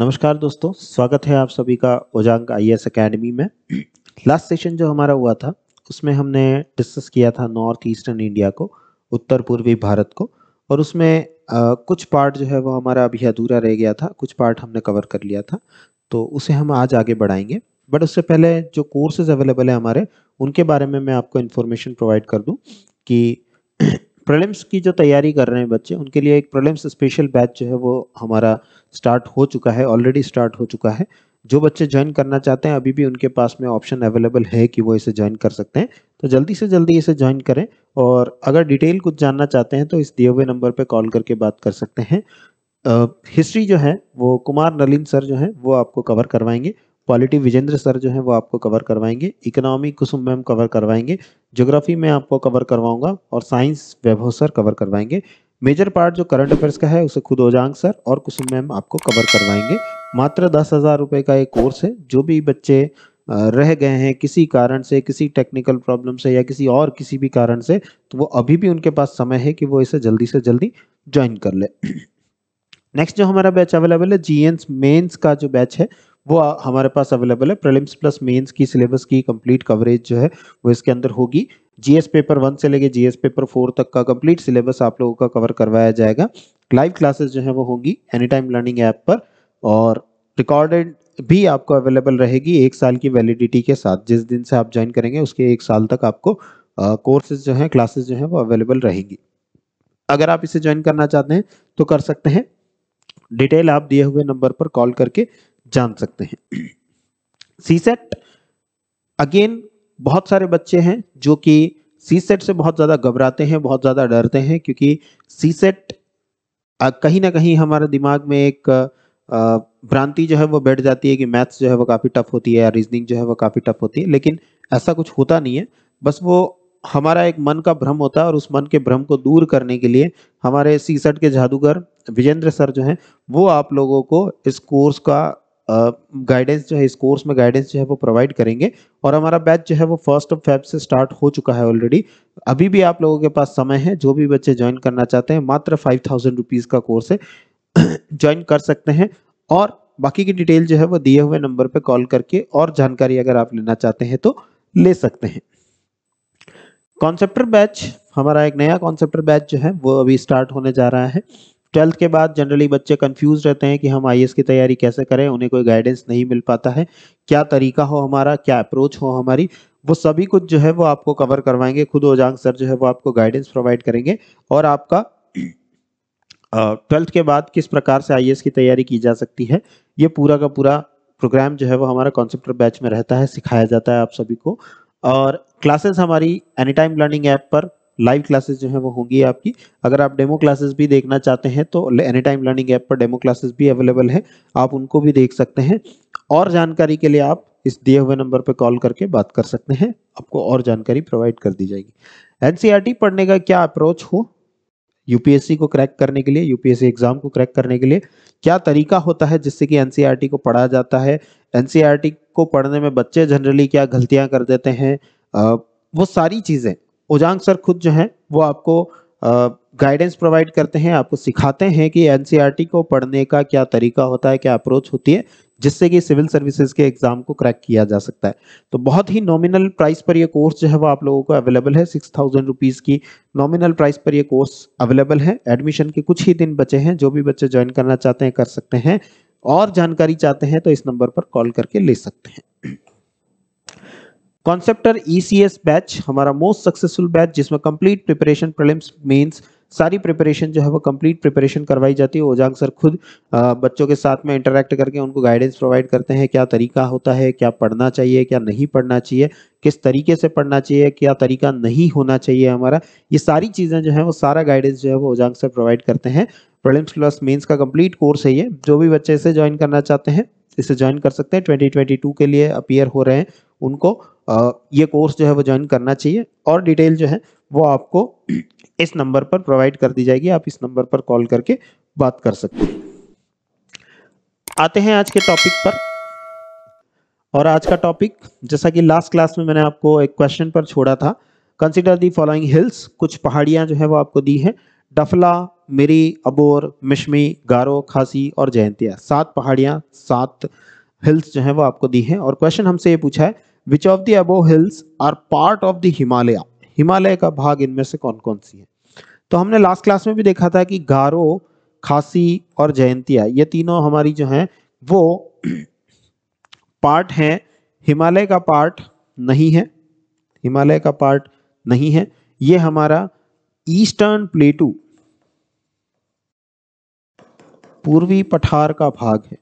नमस्कार दोस्तों स्वागत है आप सभी का ओजांग आई एस अकेडमी में लास्ट सेशन जो हमारा हुआ था उसमें हमने डिस्कस किया था नॉर्थ ईस्टर्न इंडिया को उत्तर पूर्वी भारत को और उसमें आ, कुछ पार्ट जो है वो हमारा अभी अधूरा रह गया था कुछ पार्ट हमने कवर कर लिया था तो उसे हम आज आगे बढ़ाएंगे बट उससे पहले जो कोर्सेज अवेलेबल है हमारे उनके बारे में मैं आपको इन्फॉर्मेशन प्रोवाइड कर दूँ कि प्रलिम्स की जो तैयारी कर रहे हैं बच्चे उनके लिए एक प्रलिम्स स्पेशल बैच जो है वो हमारा स्टार्ट हो चुका है ऑलरेडी स्टार्ट हो चुका है जो बच्चे ज्वाइन करना चाहते हैं अभी भी उनके पास में ऑप्शन अवेलेबल है कि वो इसे ज्वाइन कर सकते हैं तो जल्दी से जल्दी इसे ज्वाइन करें और अगर डिटेल कुछ जानना चाहते हैं तो इस दिए हुए नंबर पर कॉल करके बात कर सकते हैं हिस्ट्री जो है वो कुमार नलिन सर जो है वो आपको कवर करवाएंगे पॉलिटी विजेंद्र सर जो है वो आपको कवर करवाएंगे इकोनॉमी कुसुम मैम कवर करवाएंगे ज्योग्राफी में आपको कवर करवाऊंगा और साइंस वैभव सर कवर करवाएंगे मेजर पार्ट जो करंट अफेयर्स का है उसे खुद ओजांग सर और कुसुम मैम आपको कवर करवाएंगे मात्र दस हज़ार रुपये का एक कोर्स है जो भी बच्चे रह गए हैं किसी कारण से किसी टेक्निकल प्रॉब्लम से या किसी और किसी भी कारण से तो वो अभी भी उनके पास समय है कि वो इसे जल्दी से जल्दी ज्वाइन कर ले नेक्स्ट जो हमारा बैच अवेलेबल है जी एन मेन्स का जो बैच है वो हमारे पास अवेलेबल है प्रलिम्स प्लस मेन्स की सिलेबस की कंप्लीट कवरेज जो है वो इसके अंदर होगी जीएस पेपर वन से लेके जीएस पेपर फोर तक का कंप्लीट सिलेबस आप लोगों का कवर करवाया जाएगा लाइव क्लासेस जो है वो होंगी एनी टाइम लर्निंग ऐप पर और रिकॉर्डेड भी आपको अवेलेबल रहेगी एक साल की वैलिडिटी के साथ जिस दिन से आप ज्वाइन करेंगे उसके एक साल तक आपको कोर्सेज जो हैं क्लासेज जो हैं वो अवेलेबल रहेंगी अगर आप इसे ज्वाइन करना चाहते हैं तो कर सकते हैं डिटेल आप दिए हुए नंबर पर कॉल करके जान सकते हैं सी सेट अगेन बहुत सारे बच्चे हैं जो कि सी सेट से बहुत ज़्यादा घबराते हैं बहुत ज़्यादा डरते हैं क्योंकि सी सेट कहीं ना कहीं हमारे दिमाग में एक भ्रांति जो है वो बैठ जाती है कि मैथ्स जो है वो काफ़ी टफ होती है या रीजनिंग जो है वो काफ़ी टफ होती है लेकिन ऐसा कुछ होता नहीं है बस वो हमारा एक मन का भ्रम होता है और उस मन के भ्रम को दूर करने के लिए हमारे सी सेट के जादूगर विजेंद्र सर जो हैं वो आप लोगों को इस कोर्स का गाइडेंस जो है इस कोर्स में गाइडेंस जो है वो प्रोवाइड करेंगे और हमारा बैच जो है वो फर्स्ट ऑफ फेब से स्टार्ट हो चुका है ऑलरेडी अभी भी आप लोगों के पास समय है जो भी बच्चे ज्वाइन करना चाहते हैं मात्र फाइव थाउजेंड रुपीज़ का कोर्स है ज्वाइन कर सकते हैं और बाकी की डिटेल जो है वो दिए हुए नंबर पर कॉल करके और जानकारी अगर आप लेना चाहते हैं तो ले सकते हैं कॉन्सेप्टर बैच हमारा एक नया कॉन्सेप्टर बैच जो है वो अभी स्टार्ट होने जा रहा है ट्वेल्थ के बाद जनरली बच्चे कंफ्यूज रहते हैं कि हम आई की तैयारी कैसे करें उन्हें कोई गाइडेंस नहीं मिल पाता है क्या तरीका हो हमारा क्या अप्रोच हो हमारी वो सभी कुछ जो है वो आपको कवर करवाएंगे खुद ओजांग सर जो है वो आपको गाइडेंस प्रोवाइड करेंगे और आपका ट्वेल्थ के बाद किस प्रकार से आई की तैयारी की जा सकती है ये पूरा का पूरा प्रोग्राम जो है वो हमारा कॉन्सेप्ट बैच में रहता है सिखाया जाता है आप सभी को और क्लासेस हमारी एनी टाइम लर्निंग ऐप पर लाइव क्लासेस जो है वो होंगी आपकी अगर आप डेमो क्लासेस भी देखना चाहते हैं तो एनी टाइम लर्निंग ऐप पर डेमो क्लासेस भी अवेलेबल है आप उनको भी देख सकते हैं और जानकारी के लिए आप इस दिए हुए नंबर पर कॉल करके बात कर सकते हैं आपको और जानकारी प्रोवाइड कर दी जाएगी एन e पढ़ने का क्या अप्रोच हो यूपीएससी को क्रैक करने के लिए यूपीएससी एग्जाम को क्रैक करने के लिए क्या तरीका होता है जिससे कि एन e को पढ़ा जाता है एन e को पढ़ने में बच्चे जनरली क्या गलतियां कर देते हैं वो सारी चीज़ें ओजांग सर खुद जो हैं वो आपको गाइडेंस प्रोवाइड करते हैं आपको सिखाते हैं कि एन e को पढ़ने का क्या तरीका होता है क्या अप्रोच होती है जिससे कि सिविल सर्विसेज के एग्जाम को क्रैक किया जा सकता है तो बहुत ही नॉमिनल प्राइस पर ये कोर्स जो है वो आप लोगों को अवेलेबल है सिक्स थाउजेंड रुपीज़ की नॉमिनल प्राइस पर ये कोर्स अवेलेबल है एडमिशन के कुछ ही दिन बचे हैं जो भी बच्चे ज्वाइन करना चाहते हैं कर सकते हैं और जानकारी चाहते हैं तो इस नंबर पर कॉल करके ले सकते हैं कॉन्सेप्टर ईसीएस e बैच हमारा मोस्ट सक्सेसफुल बैच जिसमें कंप्लीट प्रिपरेशन प्रीलिम्स मेंस सारी प्रिपरेशन जो है वो कंप्लीट प्रिपरेशन करवाई जाती है ओजांग सर खुद बच्चों के साथ में इंटरेक्ट करके उनको गाइडेंस प्रोवाइड करते हैं क्या तरीका होता है क्या पढ़ना चाहिए क्या नहीं पढ़ना चाहिए किस तरीके से पढ़ना चाहिए क्या तरीका नहीं होना चाहिए हमारा ये सारी चीज़ें जो है वो सारा गाइडेंस जो है वो ओजांग सर प्रोवाइड करते हैं प्रिलिम्स प्लस मेन्स का कंप्लीट कोर्स है ये जो भी बच्चे इसे ज्वाइन करना चाहते हैं इसे ज्वाइन कर सकते हैं 2022 के लिए अपियर हो रहे हैं उनको ये कोर्स जो है वो ज्वाइन करना चाहिए और डिटेल जो है वो आपको इस नंबर पर प्रोवाइड कर दी जाएगी आप इस नंबर पर कॉल करके बात कर सकते हैं आते हैं आज के टॉपिक पर और आज का टॉपिक जैसा कि लास्ट क्लास में मैंने आपको एक क्वेश्चन पर छोड़ा था कंसिडर दी फॉलोइंग हिल्स कुछ पहाड़ियां जो है वो आपको दी है डफला मिरी अबोर मिशमी गारो खासी और जयंतिया सात पहाड़ियां सात हिल्स जो है वो आपको दी है और क्वेश्चन हमसे ये पूछा है which of the Abor hills are part of the Himalaya Himalaya का भाग इनमें से कौन कौन सी है तो हमने लास्ट क्लास में भी देखा था कि गारो खासी और जयंतिया ये तीनों हमारी जो हैं वो पार्ट हैं हिमालय का पार्ट नहीं है हिमालय का पार्ट नहीं है ये हमारा ईस्टर्न प्लेटू पूर्वी पठार का भाग है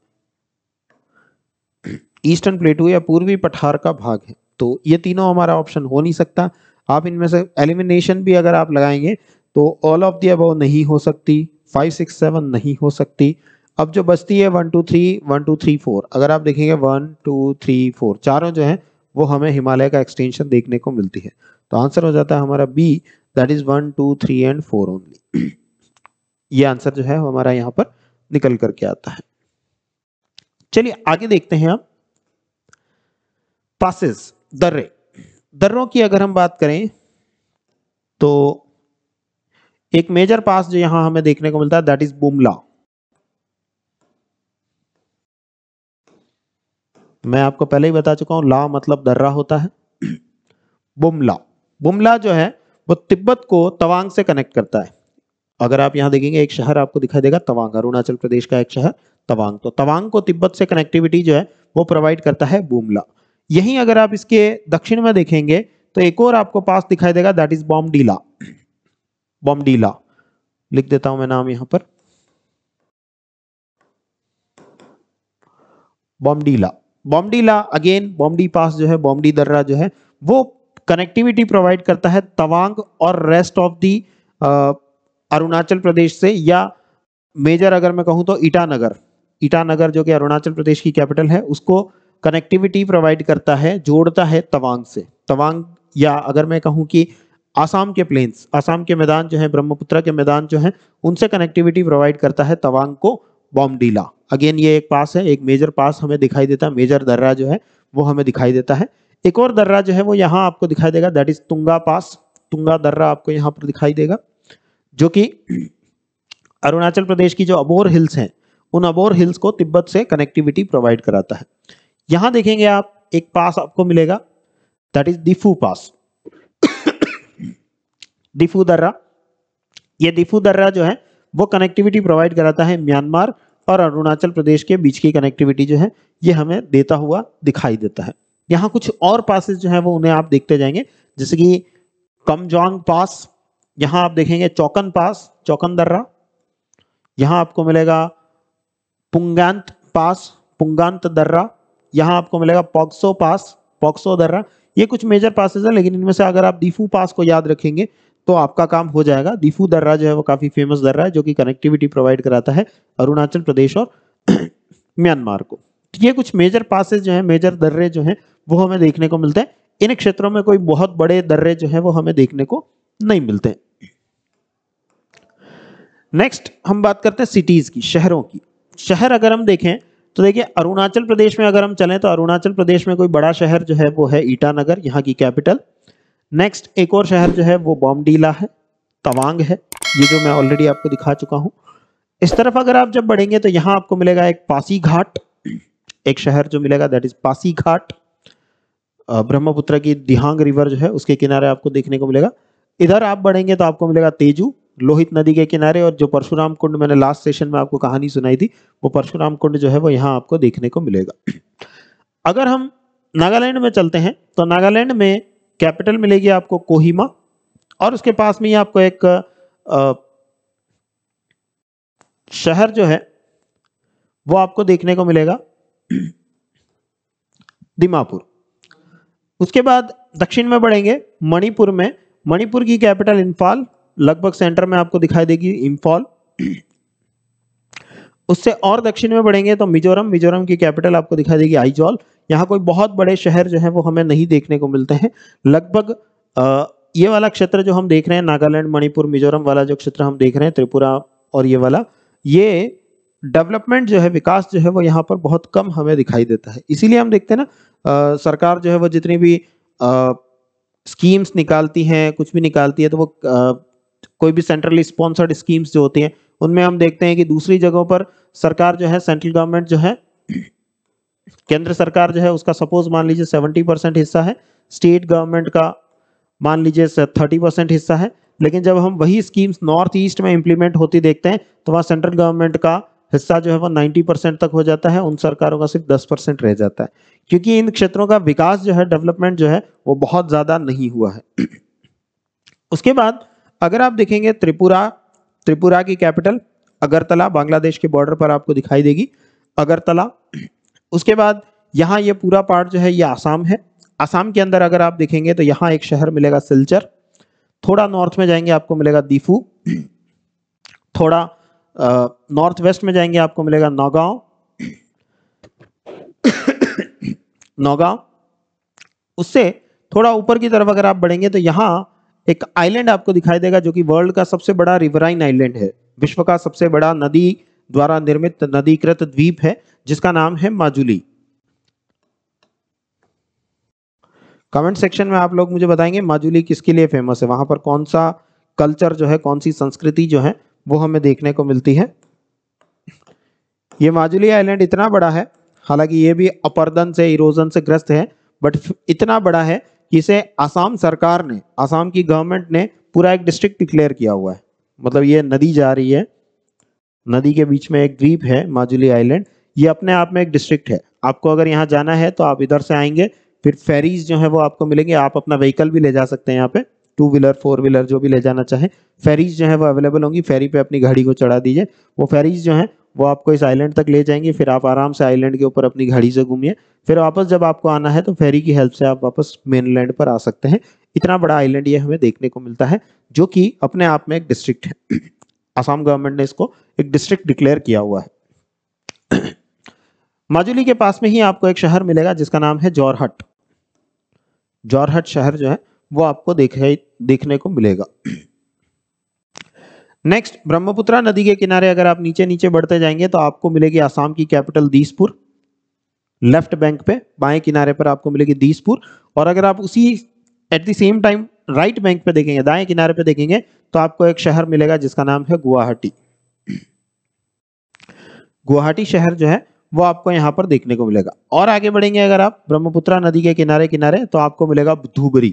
ईस्टर्न प्लेटू या पूर्वी पठार का भाग है तो ये तीनों हमारा ऑप्शन हो नहीं सकता आप इनमें से एलिमिनेशन भी अगर आप लगाएंगे तो ऑल ऑफ दी अबव नहीं हो सकती फाइव सिक्स सेवन नहीं हो सकती अब जो बचती है one two three one two three four अगर आप देखेंगे वन टू थ्री फोर चारों जो हैं वो हमें हिमालय का एक्सटेंशन देखने को मिलती है तो आंसर हो जाता है हमारा B that is one two three and four only ये आंसर जो है हमारा यहाँ पर निकल करके आता है चलिए आगे देखते हैं आप पासिस दर्रे दर्रों की अगर हम बात करें तो एक मेजर पास जो यहां हमें देखने को मिलता है दैट इज बुमला मैं आपको पहले ही बता चुका हूं ला मतलब दर्रा होता है बुमला बुमला जो है वो तिब्बत को तवांग से कनेक्ट करता है अगर आप यहां देखेंगे एक शहर आपको दिखाई देगा तवांग अरुणाचल प्रदेश का एक शहर तवांग तो तवांग को तिब्बत से कनेक्टिविटी जो है वो प्रोवाइड करता है बुमला यहीं अगर आप इसके दक्षिण में देखेंगे तो एक और आपको पास दिखाई देगा दैट इज बॉम्बडीला बॉम्बडीला लिख देता हूं मैं नाम यहां पर बॉम्बडीला बॉम्बडीला अगेन बॉम्बडी पास जो है बॉम्बडी दर्रा जो है वो कनेक्टिविटी प्रोवाइड करता है तवांग और rest of the Arunachal Pradesh से या मेजर अगर मैं कहूं तो ईटानगर ईटानगर जो कि अरुणाचल प्रदेश की कैपिटल है उसको कनेक्टिविटी प्रोवाइड करता है जोड़ता है तवांग से तवांग या अगर मैं कहूँ कि आसाम के प्लेन्स आसाम के मैदान जो है ब्रह्मपुत्र के मैदान जो है उनसे कनेक्टिविटी प्रोवाइड करता है तवांग को बॉम्बडीला अगेन ये एक पास है एक मेजर पास हमें दिखाई देता है मेजर दर्रा जो है वो हमें दिखाई देता है एक और दर्रा जो है वो यहाँ आपको दिखाई देगा दैट इज तुंगा पास तुंगा दर्रा आपको यहाँ पर दिखाई देगा जो कि अरुणाचल प्रदेश की जो अबोर हिल्स हैं उन अबोर हिल्स को तिब्बत से कनेक्टिविटी प्रोवाइड कराता है यहां देखेंगे आप एक पास आपको मिलेगा that is Diphu pass Diphu दर्रा ये दिफू दर्रा जो है वो कनेक्टिविटी प्रोवाइड कराता है म्यांमार और अरुणाचल प्रदेश के बीच की कनेक्टिविटी जो है ये हमें देता हुआ दिखाई देता है यहाँ कुछ और पासेज जो है वो उन्हें आप देखते जाएंगे जैसे कि कमजोंग पास यहाँ आप देखेंगे चौकन पास चौकन दर्रा यहाँ आपको मिलेगा पुंगांत पास पुंगांत दर्रा यहाँ आपको मिलेगा पॉक्सो पास पॉक्सो दर्रा ये कुछ मेजर पासेज है लेकिन इनमें से अगर आप डिफू पास को याद रखेंगे तो आपका काम हो जाएगा दीफू दर्रा जो है वो काफी फेमस दर्रा है जो कि कनेक्टिविटी प्रोवाइड कराता है अरुणाचल प्रदेश और म्यांमार को तो ये कुछ मेजर पासेज जो है मेजर दर्रे जो है वो हमें देखने को मिलते हैं इन क्षेत्रों में कोई बहुत बड़े दर्रे जो है वो हमें देखने को नहीं मिलते नेक्स्ट हम बात करते हैं सिटीज की शहरों की शहर अगर हम देखें तो देखिए अरुणाचल प्रदेश में अगर हम चलें तो अरुणाचल प्रदेश में कोई बड़ा शहर जो है वो है ईटानगर यहाँ की कैपिटल नेक्स्ट एक और शहर जो है वो बॉम्बडीला है तवांग है ये जो मैं ऑलरेडी आपको दिखा चुका हूँ इस तरफ अगर आप जब बढ़ेंगे तो यहाँ आपको मिलेगा एक पासी घाट एक शहर जो मिलेगा that is Pasighat Brahmaputra की दिहांग रिवर जो है उसके किनारे आपको देखने को मिलेगा इधर आप बढ़ेंगे तो आपको मिलेगा तेजू लोहित नदी के किनारे और जो परशुराम कुंड मैंने लास्ट सेशन में आपको कहानी सुनाई थी वो परशुराम कुंड जो है वो यहाँ आपको देखने को मिलेगा अगर हम नागालैंड में चलते हैं तो नागालैंड में कैपिटल मिलेगी आपको कोहिमा और उसके पास में ही आपको एक आ, शहर जो है वो आपको देखने को मिलेगा दिमापुर उसके बाद दक्षिण में बढ़ेंगे मणिपुर में मणिपुर की कैपिटल इंफाल लगभग सेंटर में आपको दिखाई देगी इम्फॉल उससे और दक्षिण में बढ़ेंगे तो मिजोरम मिजोरम की कैपिटल आपको दिखाई देगी आइजॉल यहाँ कोई बहुत बड़े शहर जो है वो हमें नहीं देखने को मिलते हैं लगभग ये वाला क्षेत्र जो हम देख रहे हैं नागालैंड मणिपुर मिजोरम वाला जो क्षेत्र हम देख रहे हैं त्रिपुरा और ये वाला ये डेवलपमेंट जो है विकास जो है वो यहाँ पर बहुत कम हमें दिखाई देता है इसीलिए हम देखते हैं ना आ, सरकार जो है वो जितनी भी आ, स्कीम्स निकालती हैं कुछ भी निकालती है तो वो कोई भी सेंट्रली स्पॉन्सर्ड स्कीम्स जो होती हैं उनमें हम देखते हैं कि दूसरी जगहों पर सरकार जो है सेंट्रल गवर्नमेंट जो है केंद्र सरकार जो है उसका सपोज मान लीजिए सेवेंटी परसेंट हिस्सा है स्टेट गवर्नमेंट का मान लीजिए थर्टी परसेंट हिस्सा है लेकिन जब हम वही स्कीम्स नॉर्थ ईस्ट में इंप्लीमेंट होती देखते हैं तो वहाँ सेंट्रल गवर्नमेंट का हिस्सा जो है वो नाइन्टी परसेंट तक हो जाता है उन सरकारों का सिर्फ दस परसेंट रह जाता है क्योंकि इन क्षेत्रों का विकास जो है डेवलपमेंट जो है वो बहुत ज़्यादा नहीं हुआ है उसके बाद अगर आप देखेंगे त्रिपुरा त्रिपुरा की कैपिटल अगरतला बांग्लादेश के बॉर्डर पर आपको दिखाई देगी अगरतला उसके बाद यहाँ ये पूरा पार्ट जो है ये आसाम है आसाम के अंदर अगर आप देखेंगे तो यहाँ एक शहर मिलेगा सिलचर थोड़ा नॉर्थ में जाएंगे आपको मिलेगा दीफू थोड़ा नॉर्थ वेस्ट में जाएंगे आपको मिलेगा नौगांव नौगांव उससे थोड़ा ऊपर की तरफ अगर आप बढ़ेंगे तो यहाँ एक आइलैंड आपको दिखाई देगा जो कि वर्ल्ड का सबसे बड़ा रिवराइन आइलैंड है विश्व का सबसे बड़ा नदी द्वारा निर्मित नदीकृत द्वीप है जिसका नाम है माजुली कमेंट सेक्शन में आप लोग मुझे बताएंगे माजुली किसके लिए फेमस है वहां पर कौन सा कल्चर जो है कौन सी संस्कृति जो है वो हमें देखने को मिलती है ये माजुली आइलैंड इतना बड़ा है हालांकि ये भी अपर्दन से इरोजन से ग्रस्त है बट इतना बड़ा है इसे असम सरकार ने असम की गवर्नमेंट ने पूरा एक डिस्ट्रिक्ट डिक्लेयर किया हुआ है मतलब ये नदी जा रही है नदी के बीच में एक द्वीप है माजुली आइलैंड ये अपने आप में एक डिस्ट्रिक्ट है आपको अगर यहाँ जाना है तो आप इधर से आएंगे फिर फेरीज जो है वो आपको मिलेंगे आप अपना व्हीकल भी ले जा सकते हैं यहाँ पे टू व्हीलर फोर व्हीलर जो भी ले जाना चाहे फेरीज जो है वो अवेलेबल होंगी फेरी पे अपनी गाड़ी को चढ़ा दीजिए वो फेरीज जो है वो आपको इस आइलैंड तक ले जाएंगे फिर आप आराम से आइलैंड के ऊपर अपनी घड़ी से घूमिए फिर वापस जब आपको आना है तो फेरी की हेल्प से आप वापस मेनलैंड पर आ सकते हैं इतना बड़ा आइलैंड ये हमें देखने को मिलता है जो कि अपने आप में एक डिस्ट्रिक्ट है आसाम गवर्नमेंट ने इसको एक डिस्ट्रिक्ट डिक्लेयर किया हुआ है माजुली के पास में ही आपको एक शहर मिलेगा जिसका नाम है जौरहट जौरहट शहर जो है वो आपको देखने को मिलेगा नेक्स्ट ब्रह्मपुत्रा नदी के किनारे अगर आप नीचे नीचे बढ़ते जाएंगे तो आपको मिलेगी आसाम की कैपिटल दीसपुर लेफ्ट बैंक पे बाएं किनारे पर आपको मिलेगी दीसपुर और अगर आप उसी at the same time right bank पे देखेंगे दाएं किनारे पे देखेंगे तो आपको एक शहर मिलेगा जिसका नाम है गुवाहाटी गुवाहाटी शहर जो है वो आपको यहाँ पर देखने को मिलेगा और आगे बढ़ेंगे अगर आप ब्रह्मपुत्रा नदी के किनारे किनारे तो आपको मिलेगा धुबरी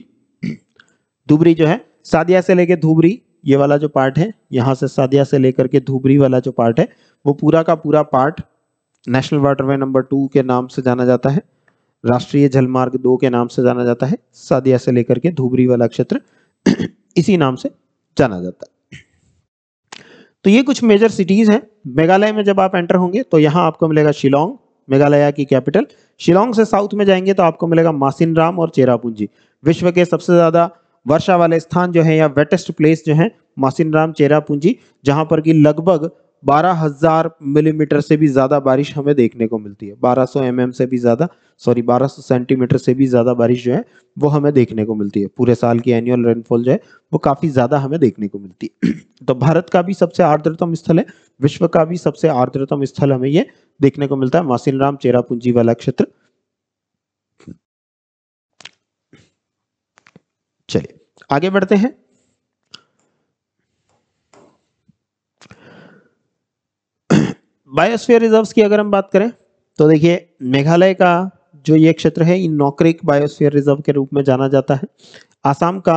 धुबरी जो है सादिया से लेके धुबरी ये वाला जो पार्ट है यहाँ से सादिया से लेकर के धुबरी वाला जो पार्ट है वो पूरा का पूरा part national waterway number two के नाम से जाना जाता है राष्ट्रीय जलमार्ग दो के नाम से जाना जाता है सादिया से लेकर के धुबरी वाला क्षेत्र इसी नाम से जाना जाता है तो ये कुछ मेजर सिटीज हैं मेघालय में जब आप एंटर होंगे तो यहाँ आपको मिलेगा शिलोंग मेघालय की कैपिटल शिलोंग से साउथ में जाएंगे तो आपको मिलेगा मासिनराम और चेरापूंजी विश्व के सबसे ज़्यादा वर्षा वाले स्थान जो है या वेटेस्ट प्लेस जो है मासिनराम चेरापूंजी जहां पर कि लगभग 12000 मिलीमीटर mm से भी ज्यादा बारिश हमें देखने को मिलती है 1200 सौ mm से भी ज्यादा सॉरी 1200 सेंटीमीटर से भी ज्यादा बारिश जो है वो हमें देखने को मिलती है पूरे साल की एनुअल रेनफॉल जो है वो काफी ज्यादा हमें देखने को मिलती है तो भारत का भी सबसे आर्द्रतम स्थल है विश्व का भी सबसे आर्द्रतम स्थल हमें ये देखने को मिलता है राम चेरापूंजी वाला क्षेत्र चलिए आगे बढ़ते हैं बायोस्फीयर रिजर्व्स की अगर हम बात करें तो देखिए मेघालय का जो ये क्षेत्र है इन नौकरिक बायोस्फीयर रिजर्व के रूप में जाना जाता है आसाम का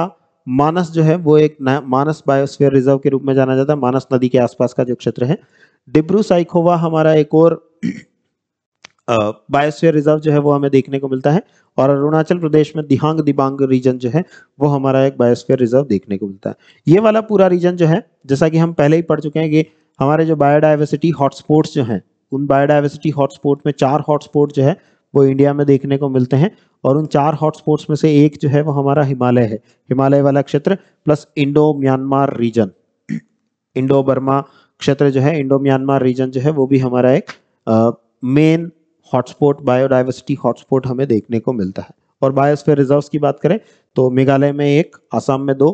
मानस जो है वो एक मानस बायोस्फीयर रिजर्व के रूप में जाना जाता है मानस नदी के आसपास का जो क्षेत्र है डिब्रू साइकोवा हमारा एक और बायोस्फीयर रिजर्व जो है वो हमें देखने को मिलता है और अरुणाचल प्रदेश में दिहांग दिबांग रीजन जो है वो हमारा एक बायोस्फीयर रिजर्व देखने को मिलता है ये वाला पूरा रीजन जो है जैसा कि हम पहले ही पढ़ चुके हैं कि हमारे जो बायोडाइवर्सिटी हॉटस्पॉट्स जो हैं उन बायोडाइवर्सिटी हॉटस्पॉट में चार हॉटस्पॉट जो है वो इंडिया में देखने को मिलते हैं और उन चार हॉटस्पॉट्स में से एक जो है वो हमारा हिमालय है हिमालय वाला क्षेत्र plus Indo Myanmar region Indo Burma क्षेत्र जो है इंडो म्यांमार रीजन जो है वो भी हमारा एक मेन हॉटस्पॉट बायोडाइवर्सिटी हॉटस्पॉट हमें देखने को मिलता है और बायोस्फीयर रिजर्व्स की बात करें तो मेघालय में एक आसाम में दो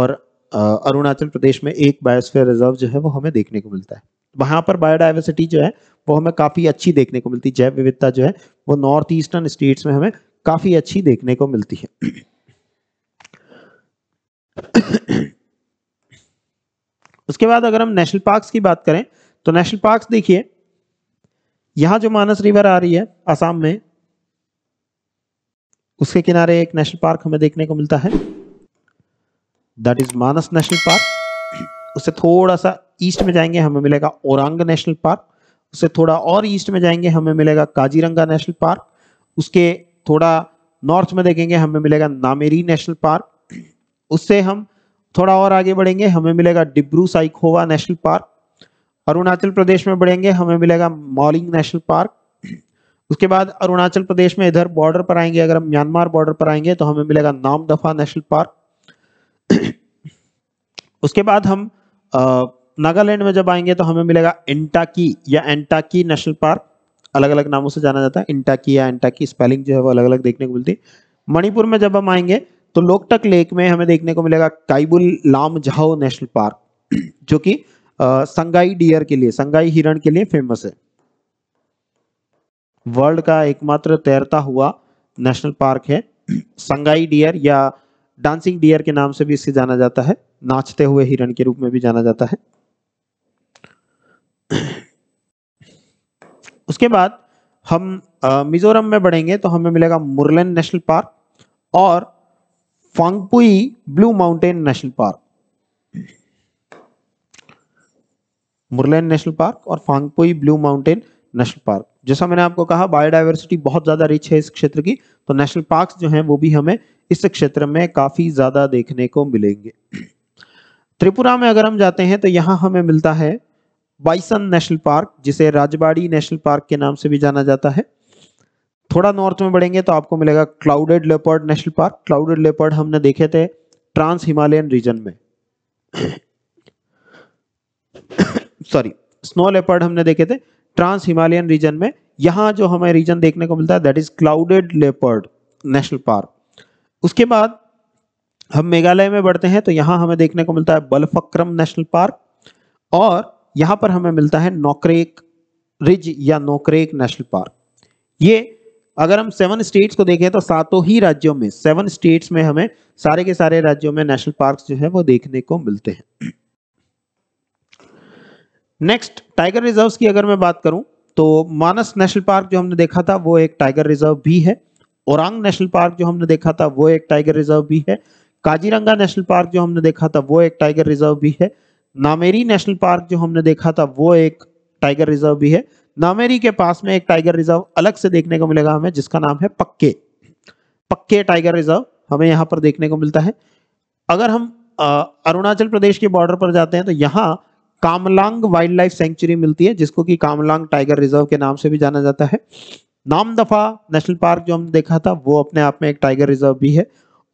और अरुणाचल प्रदेश में एक बायोस्फीयर रिजर्व जो है वो हमें देखने को मिलता है वहाँ पर बायोडाइवर्सिटी जो है वो हमें काफ़ी अच्छी देखने को मिलती है जैव विविधता जो है वो नॉर्थ ईस्टर्न स्टेट्स में हमें काफ़ी अच्छी देखने को मिलती है उसके बाद अगर हम नेशनल पार्क्स की बात करें तो नेशनल पार्क्स देखिए यहां जो मानस रिवर आ रही है आसाम में उसके किनारे एक नेशनल पार्क हमें देखने को मिलता है that is Manas national park उससे थोड़ा सा ईस्ट में जाएंगे हमें मिलेगा ओरंग नेशनल पार्क उससे थोड़ा और ईस्ट में जाएंगे हमें मिलेगा काजीरंगा नेशनल पार्क उसके थोड़ा नॉर्थ में देखेंगे हमें मिलेगा नामेरी नेशनल पार्क उससे हम थोड़ा और आगे बढ़ेंगे हमें मिलेगा डिब्रू साइखोवा नेशनल पार्क अरुणाचल प्रदेश में बढ़ेंगे हमें मिलेगा मॉलिंग नेशनल पार्क उसके बाद अरुणाचल प्रदेश में इधर बॉर्डर पर आएंगे अगर हम म्यांमार बॉर्डर पर आएंगे तो हमें मिलेगा नाम दफा नेशनल पार्क उसके बाद हम नागालैंड में जब आएंगे तो हमें मिलेगा एंटाकी या एंटाकी नेशनल पार्क अलग अलग नामों से जाना जाता है इंटाकी या एंटाकी स्पेलिंग जो है वो अलग अलग देखने को मिलती है मणिपुर में जब हम आएंगे तो लोकटक लेक में हमें देखने को मिलेगा काइबुल लाम झाओ नेशनल पार्क जो कि संगाई डियर के लिए संगाई हिरण के लिए फेमस है वर्ल्ड का एकमात्र तैरता हुआ नेशनल पार्क है संगाई डियर या डांसिंग डियर के नाम से भी इसे जाना जाता है नाचते हुए हिरण के रूप में भी जाना जाता है उसके बाद हम मिजोरम में बढ़ेंगे तो हमें मिलेगा मुरलेन नेशनल पार्क और Phawngpui blue mountain national park Murlen national park और Phawngpui blue mountain national park जैसा मैंने आपको कहा बायोडाइवर्सिटी बहुत ज़्यादा रिच है इस क्षेत्र की तो नेशनल पार्क जो हैं वो भी हमें इस क्षेत्र में काफ़ी ज़्यादा देखने को मिलेंगे त्रिपुरा में अगर हम जाते हैं तो यहाँ हमें मिलता है बाइसन नेशनल पार्क जिसे राजबाड़ी नेशनल पार्क के नाम से भी जाना जाता है थोड़ा नॉर्थ में बढ़ेंगे तो आपको मिलेगा clouded leopard national park clouded leopard हमने देखे थे ट्रांस हिमालयन रीजन में सॉरी स्नो लेपर्ड हमने देखे थे ट्रांस हिमालयन रीजन में यहाँ जो हमें रीजन देखने को मिलता है that is clouded leopard national park उसके बाद हम मेघालय में बढ़ते हैं तो यहाँ हमें देखने को मिलता है बलफक्रम नेशनल पार्क और यहाँ पर हमें मिलता है नोकरेक रिज या नोकरेक नेशनल पार्क ये अगर हम सेवन स्टेट्स को देखें तो सातों ही राज्यों में सेवन स्टेट्स में हमें सारे के सारे राज्यों में नेशनल पार्क जो है वो देखने को मिलते हैं नेक्स्ट टाइगर रिजर्व की अगर मैं बात करूं तो मानस नेशनल पार्क जो हमने देखा था वो एक टाइगर रिजर्व भी है औरंग नेशनल पार्क जो हमने देखा था वो एक टाइगर रिजर्व भी है काजीरंगा नेशनल पार्क जो हमने देखा था वो एक टाइगर रिजर्व भी है नामेरी नेशनल पार्क जो हमने देखा था वो एक टाइगर रिजर्व भी है नामेरी के पास में एक टाइगर रिजर्व अलग से देखने को मिलेगा हमें जिसका नाम है पक्के पक्के टाइगर रिजर्व हमें यहाँ पर देखने को मिलता है अगर हम अरुणाचल प्रदेश के बॉर्डर पर जाते हैं तो यहाँ कामलांग वाइल्ड लाइफ सेंचुरी मिलती है जिसको कि कामलांग टाइगर रिजर्व के नाम से भी जाना जाता है नामदफा नेशनल पार्क जो हमने देखा था वो अपने आप में एक टाइगर रिजर्व भी है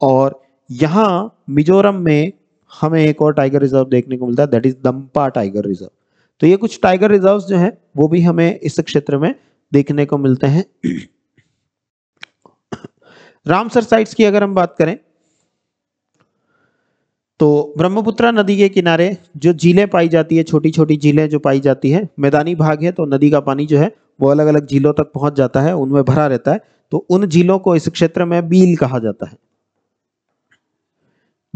और यहाँ मिजोरम में हमें एक और टाइगर रिजर्व देखने को मिलता है that is Dampa tiger reserve तो ये कुछ टाइगर रिजर्व जो है वो भी हमें इस क्षेत्र में देखने को मिलते हैं रामसर साइट्स की अगर हम बात करें तो ब्रह्मपुत्रा नदी के किनारे जो झीलें पाई जाती है छोटी छोटी झीलें जो पाई जाती है मैदानी भाग है तो नदी का पानी जो है वो अलग अलग झीलों तक पहुंच जाता है उनमें भरा रहता है तो उन झीलों को इस क्षेत्र में बील कहा जाता है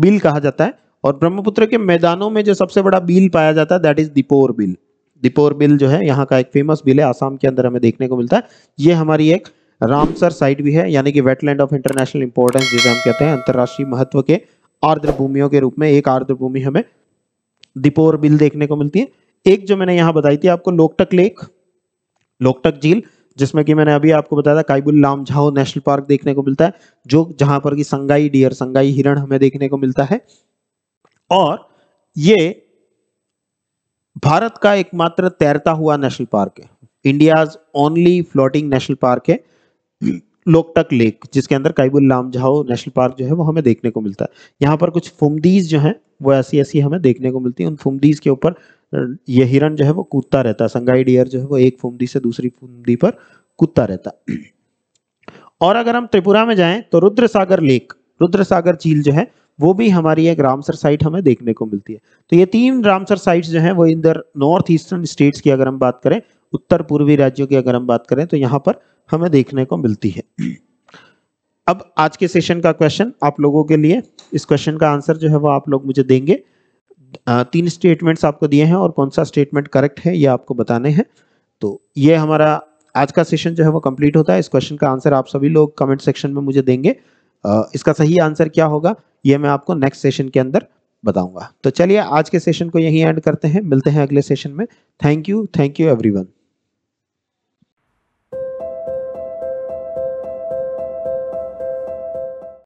बील कहा जाता है और ब्रह्मपुत्र के मैदानों में जो सबसे बड़ा बील पाया जाता है दैट इज दिपोर बिल दिपोर बिल जो है यहाँ का एक फेमस बिल है आसाम के अंदर हमें देखने को मिलता है ये हमारी एक रामसर साइट भी है यानी कि वेटलैंड ऑफ इंटरनेशनल इंपोर्टेंस जिसे हम कहते हैं अंतर्राष्ट्रीय महत्व के आर्द्र भूमियों के रूप में एक आर्द्र भूमि हमें दिपोर बिल देखने को मिलती है एक जो मैंने यहां बताई थी आपको लोकटक लेक लोकटक झील जिसमें कि मैंने अभी आपको बताया था काइबुल झाओ नेशनल पार्क देखने को मिलता है जो जहां पर की संगाई डियर संगाई हिरण हमें देखने को मिलता है और ये भारत का एकमात्र तैरता हुआ नेशनल पार्क है India's only floating national park है लोकटक लेक जिसके अंदर काइबुल झाओ नेशनल पार्क जो है वो हमें देखने को मिलता है यहाँ पर कुछ फुमदीज जो हैं वो ऐसी ऐसी हमें देखने को मिलती है उन फुमदीज के ऊपर ये हिरन जो है वो कूदता रहता है संगाई डियर जो है वो एक फुमदी से दूसरी फुमदी पर कूदता रहता है और अगर हम त्रिपुरा में जाएं तो रुद्र सागर लेक रुद्र सागर झील जो है वो भी हमारी एक रामसर साइट हमें देखने को मिलती है तो ये तीन रामसर साइट्स जो हैं वो इधर नॉर्थ ईस्टर्न स्टेट्स की अगर हम बात करें उत्तर पूर्वी राज्यों की अगर हम बात करें तो यहाँ पर हमें देखने को मिलती है अब आज के सेशन का क्वेश्चन आप लोगों के लिए इस क्वेश्चन का आंसर जो है वो आप लोग मुझे देंगे तीन स्टेटमेंट्स आपको दिए हैं और कौन सा स्टेटमेंट करेक्ट है ये आपको बताने हैं तो ये हमारा आज का सेशन जो है वो कंप्लीट होता है इस क्वेश्चन का आंसर आप सभी लोग कमेंट सेक्शन में मुझे देंगे इसका सही आंसर क्या होगा ये मैं आपको नेक्स्ट सेशन के अंदर बताऊंगा तो चलिए आज के सेशन को यहीं एंड करते हैं मिलते हैं अगले सेशन में thank you thank you everyone